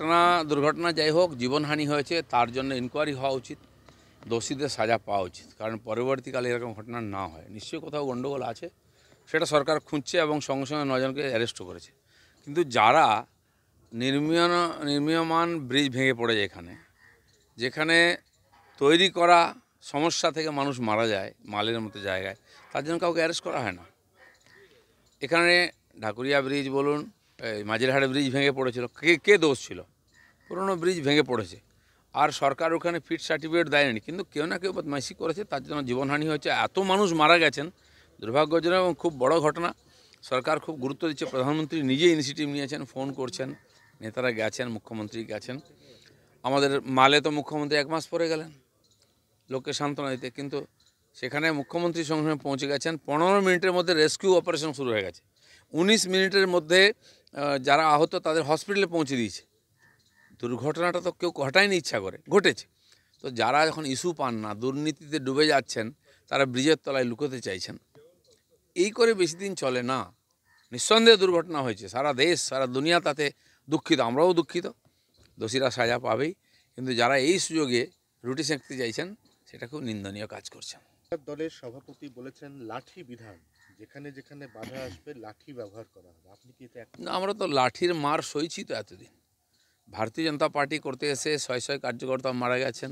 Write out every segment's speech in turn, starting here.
ঘটনা দুর্ঘটনা যাই হোক জীবনহানি হয়েছে তার জন্য ইনকোয়ারি হওয়া উচিত দোষীদের সাজা পাওয়া উচিত কারণ পরবর্তীকালে এরকম ঘটনা না হয় নিশ্চয়ই কোথাও গণ্ডগোল আছে সেটা সরকার খুঁজছে এবং সঙ্গে সঙ্গে নজনকে অ্যারেস্টও করেছে কিন্তু যারা নির্মীয় নির্মীয়মান ব্রিজ ভেঙে পড়ে এখানে যেখানে তৈরি করা সমস্যা থেকে মানুষ মারা যায় মালের মতো জায়গায় তার জন্য কাউকে অ্যারেস্ট করা হয় না এখানে ঢাকুরিয়া ব্রিজ বলুন মাঝেরহাটে ব্রিজ ভেঙে পড়েছিল কে কে দোষ ছিল পুরনো ব্রিজ ভেঙে পড়েছে আর সরকার ওখানে ফিট সার্টিফিকেট দেয়নি কিন্তু কেউ না কেউ বদমাইশি করেছে তার জন্য জীবনহানি হয়েছে এত মানুষ মারা গেছেন দুর্ভাগ্যজনক এবং খুব বড় ঘটনা সরকার খুব গুরুত্ব দিচ্ছে প্রধানমন্ত্রী নিজে ইনিশিয়েটিভ নিয়েছেন ফোন করছেন নেতারা গেছেন মুখ্যমন্ত্রী গেছেন আমাদের মালে তো মুখ্যমন্ত্রী এক মাস পরে গেলেন লোকে সান্ত্বনা দিতে কিন্তু সেখানে মুখ্যমন্ত্রী সঙ্গে সঙ্গে পৌঁছে গেছেন পনেরো মিনিটের মধ্যে রেস্কিউ অপারেশন শুরু হয়ে গেছে উনিশ মিনিটের মধ্যে যারা আহত তাদের হসপিটালে পৌঁছে দিয়েছে দুর্ঘটনাটা তো কেউ ঘটায়নি ইচ্ছা করে ঘটেছে তো যারা যখন ইস্যু পান না দুর্নীতিতে ডুবে যাচ্ছেন তারা ব্রিজের তলায় লুকোতে চাইছেন এই করে বেশি দিন চলে না নিঃসন্দেহে দুর্ঘটনা হয়েছে সারা দেশ সারা দুনিয়া তাতে দুঃখিত আমরাও দুঃখিত দোষীরা সাজা পাবেই কিন্তু যারা এই সুযোগে রুটি সেঁকতে চাইছেন সেটা খুব নিন্দনীয় কাজ করছেন দলের সভাপতি বলেছেন লাঠি বিধান যেখানে যেখানে বাধা আসবে লাঠি ব্যবহার করা হবে আপনি কি এটা না আমরা তো লাঠির মার সইছি তো এতদিন ভারতীয় জনতা পার্টি করতে এসে ছয় ছয় কার্যকর্তা মারা গেছেন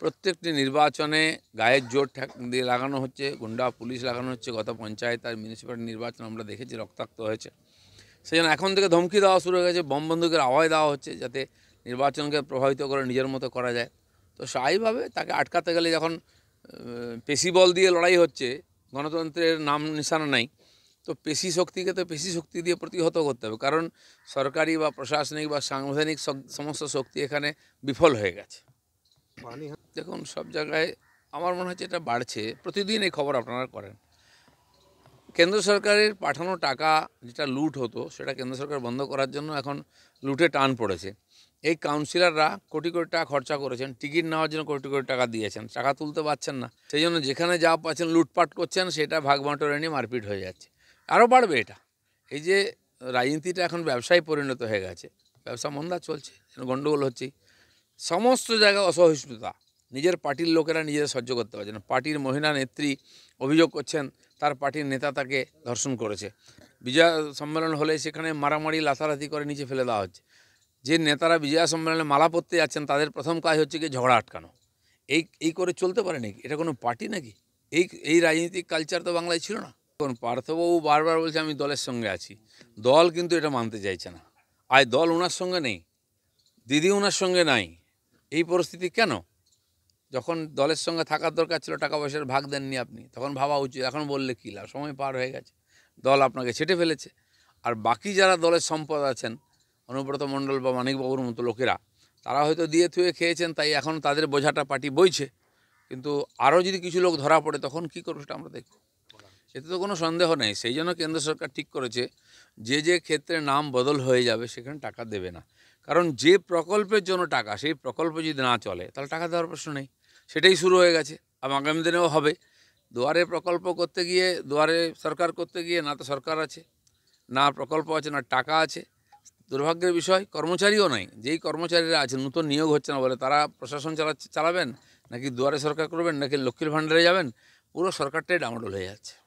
প্রত্যেকটি নির্বাচনে গায়ের জোর দিয়ে লাগানো হচ্ছে গুন্ডা পুলিশ লাগানো হচ্ছে গত পঞ্চায়েত আর মিউনিসিপ্যালিটি নির্বাচন আমরা দেখেছি রক্তাক্ত হয়েছে সেই জন্য এখন থেকে ধমকি দেওয়া শুরু হয়ে গেছে বম বন্দুকের আওয়াজ দেওয়া হচ্ছে যাতে নির্বাচনকে প্রভাবিত করে নিজের মতো করা যায় তো স্বাভাবিকভাবে তাকে আটকাতে গেলে যখন পেশি বল দিয়ে লড়াই হচ্ছে গণতন্ত্রের নাম নিশানা নাই তো পেশি শক্তিকে তো পেশি শক্তি দিয়ে প্রতিহত করতে হবে কারণ সরকারি বা প্রশাসনিক বা সাংবিধানিক সমস্ত শক্তি এখানে বিফল হয়ে গেছে দেখুন সব জায়গায় আমার মনে হচ্ছে এটা বাড়ছে প্রতিদিন এই খবর আপনারা করেন কেন্দ্র সরকারের পাঠানো টাকা যেটা লুট হতো সেটা কেন্দ্র সরকার বন্ধ করার জন্য এখন লুটে টান পড়েছে এই কাউন্সিলররা কোটি কোটি টাকা খরচা করেছেন টিকিট নেওয়ার জন্য কোটি কোটি টাকা দিয়েছেন টাকা তুলতে পারছেন না সেই জন্য যেখানে যা পাচ্ছেন লুটপাট করছেন সেটা ভাগবাঁটরে নিয়ে মারপিট হয়ে যাচ্ছে আরও বাড়বে এটা এই যে রাজনীতিটা এখন ব্যবসায় পরিণত হয়ে গেছে ব্যবসা মন্দা চলছে গণ্ডগোল হচ্ছে সমস্ত জায়গায় অসহিষ্ণুতা নিজের পার্টির লোকেরা নিজেদের সহ্য করতে পারছে না পার্টির মহিলা নেত্রী অভিযোগ করছেন তার পার্টির নেতা তাকে ধর্ষণ করেছে বিজয়া সম্মেলন হলে সেখানে মারামারি লাথালাথি করে নিচে ফেলে দেওয়া হচ্ছে যে নেতারা বিজয়া সম্মেলনে মালা পরতে যাচ্ছেন তাদের প্রথম কাজ হচ্ছে গিয়ে ঝগড়া আটকানো এই এই করে চলতে পারে নাকি এটা কোনো পার্টি নাকি এই এই রাজনৈতিক কালচার তো বাংলায় ছিল না কোন পার্থবাবু বারবার বলছে আমি দলের সঙ্গে আছি দল কিন্তু এটা মানতে চাইছে না আয় দল ওনার সঙ্গে নেই দিদি ওনার সঙ্গে নাই এই পরিস্থিতি কেন যখন দলের সঙ্গে থাকার দরকার ছিল টাকা পয়সার ভাগ দেননি আপনি তখন ভাবা উচিত এখন বললে কী লাভ সময় পার হয়ে গেছে দল আপনাকে ছেটে ফেলেছে আর বাকি যারা দলের সম্পদ আছেন অনুব্রত মণ্ডল বা মানিকবাবুর মতো লোকেরা তারা হয়তো দিয়ে থুয়ে খেয়েছেন তাই এখন তাদের বোঝাটা পার্টি বইছে কিন্তু আরও যদি কিছু লোক ধরা পড়ে তখন কি করবো সেটা আমরা দেখব এতে তো কোনো সন্দেহ নেই সেই জন্য কেন্দ্র সরকার ঠিক করেছে যে যে ক্ষেত্রে নাম বদল হয়ে যাবে সেখানে টাকা দেবে না কারণ যে প্রকল্পের জন্য টাকা সেই প্রকল্প যদি না চলে তাহলে টাকা দেওয়ার প্রশ্ন নেই সেটাই শুরু হয়ে গেছে এবং আগামী দিনেও হবে দুয়ারে প্রকল্প করতে গিয়ে দুয়ারে সরকার করতে গিয়ে না তো সরকার আছে না প্রকল্প আছে না টাকা আছে দুর্ভাগ্যের বিষয় কর্মচারীও নাই যেই কর্মচারীরা আছে নতুন নিয়োগ হচ্ছে না বলে তারা প্রশাসন চালাচ্ছে চালাবেন নাকি দুয়ারে সরকার করবেন নাকি লক্ষ্মীর ভাণ্ডারে যাবেন পুরো সরকারটাই ডামাডোল হয়ে যাচ্ছে